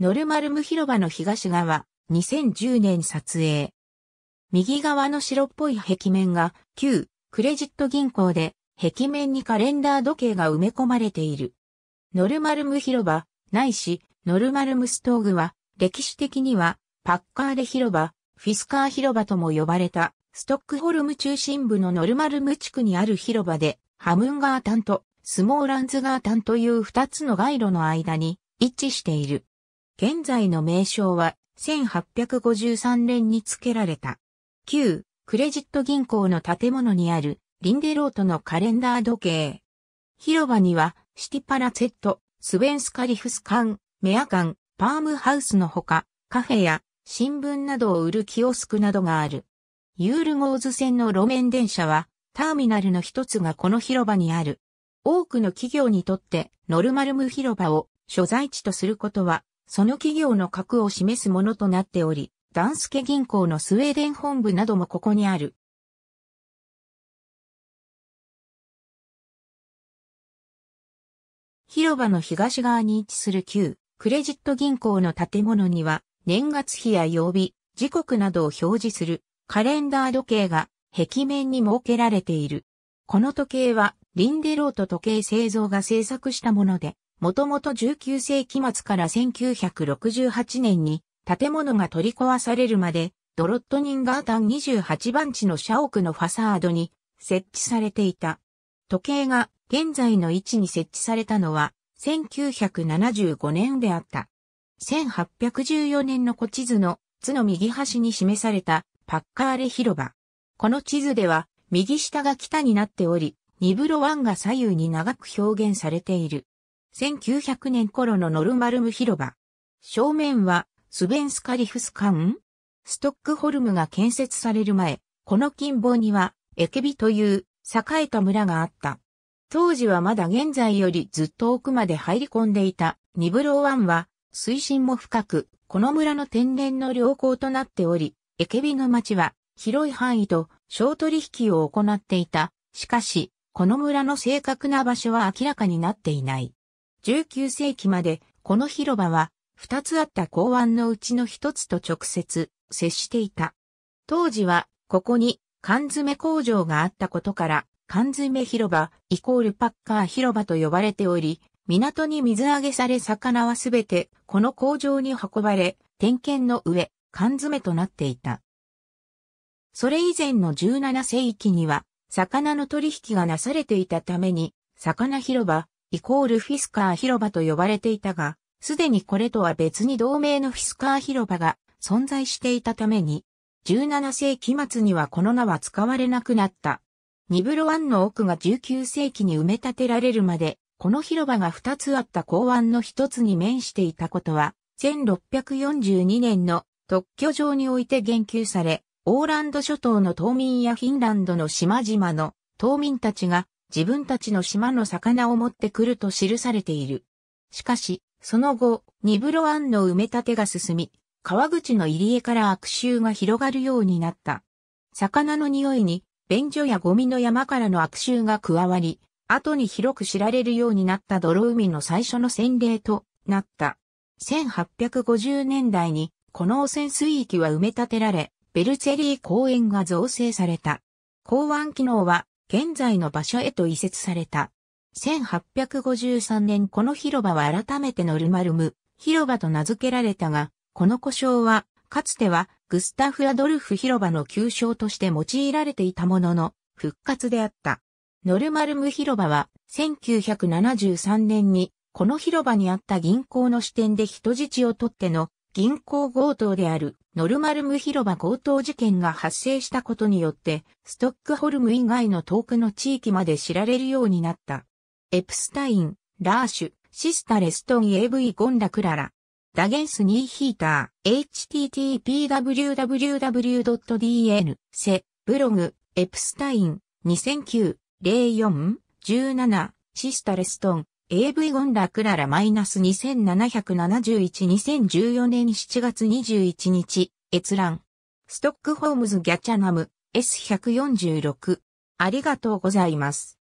ノルマルム広場の東側、2010年撮影。右側の白っぽい壁面が、旧、クレジット銀行で、壁面にカレンダー時計が埋め込まれている。ノルマルム広場、ないし、ノルマルムストーグは、歴史的には、パッカーレ広場、フィスカー広場とも呼ばれた、ストックホルム中心部のノルマルム地区にある広場で、ハムンガータンとスモーランズガータンという二つの街路の間に位置している。現在の名称は1853年に付けられた。旧クレジット銀行の建物にあるリンデロートのカレンダー時計。広場にはシティパラツェット、スベンスカリフス館、メア館、パームハウスのほか、カフェや新聞などを売るキオスクなどがある。ユールゴーズ線の路面電車は、ターミナルの一つがこの広場にある。多くの企業にとって、ノルマルム広場を所在地とすることは、その企業の核を示すものとなっており、ダンスケ銀行のスウェーデン本部などもここにある。広場の東側に位置する旧クレジット銀行の建物には年月日や曜日、時刻などを表示するカレンダー時計が壁面に設けられている。この時計はリンデロート時計製造が製作したもので、もともと19世紀末から1968年に建物が取り壊されるまで、ドロットニンガータン28番地の社屋のファサードに設置されていた。時計が現在の位置に設置されたのは1975年であった。1814年の古地図の図の右端に示されたパッカーレ広場。この地図では右下が北になっており、ニブロ湾が左右に長く表現されている。1900年頃のノルマルム広場。正面はスベンスカリフス館ストックホルムが建設される前、この近傍にはエケビという栄えた村があった。当時はまだ現在よりずっと奥まで入り込んでいたニブローンは水深も深く、この村の天然の良好となっており、エケビの町は広い範囲と小取引を行っていた。しかし、この村の正確な場所は明らかになっていない。19世紀までこの広場は2つあった港湾のうちの1つと直接接していた。当時はここに缶詰工場があったことから缶詰広場イコールパッカー広場と呼ばれており、港に水揚げされ魚はすべてこの工場に運ばれ、点検の上、缶詰となっていた。それ以前の17世紀には、魚の取引がなされていたために、魚広場イコールフィスカー広場と呼ばれていたが、すでにこれとは別に同盟のフィスカー広場が存在していたために、17世紀末にはこの名は使われなくなった。ニブロ湾の奥が19世紀に埋め立てられるまで、この広場が2つあった港湾の1つに面していたことは、1642年の特許状において言及され、オーランド諸島の島民やフィンランドの島々の島民たちが自分たちの島の魚を持ってくると記されている。しかし、その後、ニブロ湾の埋め立てが進み、川口の入り江から悪臭が広がるようになった。魚の匂いに、便所やゴミの山からの悪臭が加わり、後に広く知られるようになった泥海の最初の洗礼となった。1850年代に、この汚染水域は埋め立てられ、ベルツェリー公園が造成された。港湾機能は現在の場所へと移設された。1853年この広場は改めてノルマルム広場と名付けられたが、この故称は、かつてはグスタフ・アドルフ広場の旧称として用いられていたものの、復活であった。ノルマルム広場は、1973年に、この広場にあった銀行の支店で人質を取っての銀行強盗であるノルマルム広場強盗事件が発生したことによって、ストックホルム以外の遠くの地域まで知られるようになった。エプスタイン、ラーシュ、シスタレストン AV ゴンダクララ。ダゲンスニーヒーター、http://www.dn、セ、ブログ、エプスタイン、2009、04、17、シスタレストン、AV ゴンラクララ -2771-2014 年7月21日、閲覧。ストックホームズギャチャナム S146。ありがとうございます。